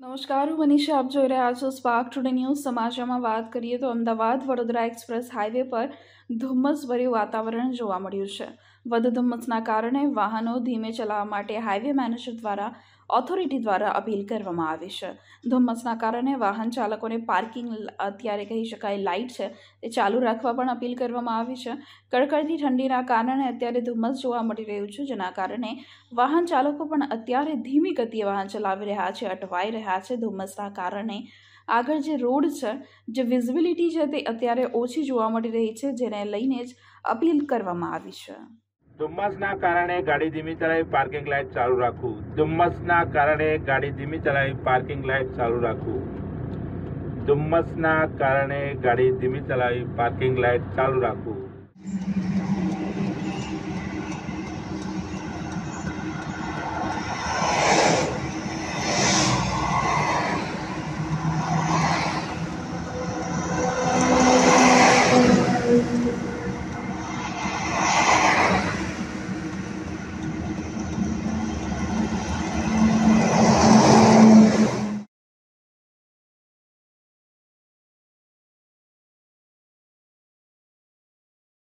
નમસ્કાર હું મનીષા આપ જોઈ રહ્યા છો સ્પાર્ક ટુડે ન્યૂઝ સમાચારમાં વાત કરીએ તો અમદાવાદ વડોદરા એક્સપ્રેસ હાઈવે પર ધુમ્મસભર્યું વાતાવરણ જોવા મળ્યું છે વધુ ધુમ્મસના કારણે વાહનો ધીમે ચલાવવા માટે હાઈવે મેનેજર દ્વારા ઓથોરિટી દ્વારા અપીલ કરવામાં આવી છે ધુમ્મસના કારણે વાહન ચાલકોને પાર્કિંગ અત્યારે કહી શકાય લાઇટ છે એ ચાલુ રાખવા પણ અપીલ કરવામાં આવી છે કડકડતી ઠંડીના કારણે અત્યારે ધુમ્મસ જોવા મળી રહ્યું છે જેના કારણે વાહન ચાલકો પણ અત્યારે ધીમી ગતિએ વાહન ચલાવી રહ્યા છે અટવાઈ રહ્યા રહ્યા છે ધુમ્મસના કારણે આગળ જે રોડ છે જે વિઝિબિલિટી છે તે અત્યારે ઓછી જોવા મળી રહી છે જેને લઈને જ અપીલ કરવામાં આવી છે ધુમ્મસના કારણે ગાડી ધીમી ચલાવી પાર્કિંગ લાઇટ ચાલુ રાખવું ધુમ્મસના કારણે ગાડી ધીમી ચલાવી પાર્કિંગ લાઇટ ચાલુ રાખવું ધુમ્મસના કારણે ગાડી ધીમી ચલાવી પાર્કિંગ લાઇટ ચાલુ રાખવું